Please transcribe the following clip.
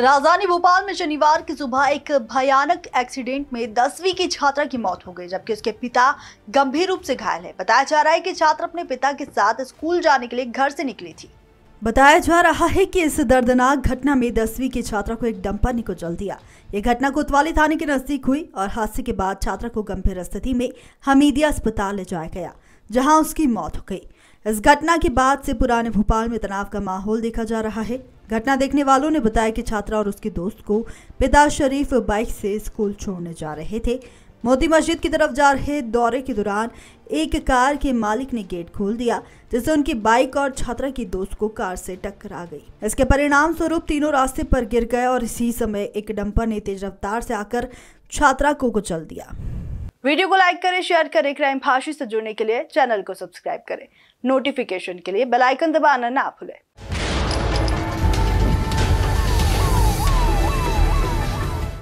राजधानी भोपाल में शनिवार की सुबह एक भयानक एक्सीडेंट में दसवीं की छात्रा की मौत हो गई जबकि उसके पिता गंभीर रूप से घायल है बताया जा रहा है कि छात्र अपने पिता के साथ स्कूल जाने के लिए घर से निकली थी बताया जा रहा है कि इस दर्दनाक घटना में दसवीं की छात्रा को एक डंपर ने कुचल दिया ये घटना कोतवाली थाने के नजदीक हुई और हादसे के बाद छात्रा को गंभीर स्थिति में हमीदिया अस्पताल ले जाया गया जहां उसकी मौत हो गई इस घटना के बाद से पुराने भोपाल में तनाव का माहौल देखा जा रहा है घटना देखने वालों ने बताया कि छात्रा और उसके दोस्त को पिता शरीफ बाइक से स्कूल छोड़ने जा रहे थे मोती मस्जिद की तरफ जा रहे दौरे के दौरान एक कार के मालिक ने गेट खोल दिया जिससे उनकी बाइक और छात्रा की दोस्त को कार से टकरा गई इसके परिणाम स्वरूप तीनों रास्ते पर गिर गए और इसी समय एक डंपर ने तेज रफ्तार से आकर छात्रा को कुचल दिया वीडियो को लाइक करें शेयर करें क्राइम भाषी से जुड़ने के लिए चैनल को सब्सक्राइब करें नोटिफिकेशन के लिए बेलाइकन दबाना ना भूलें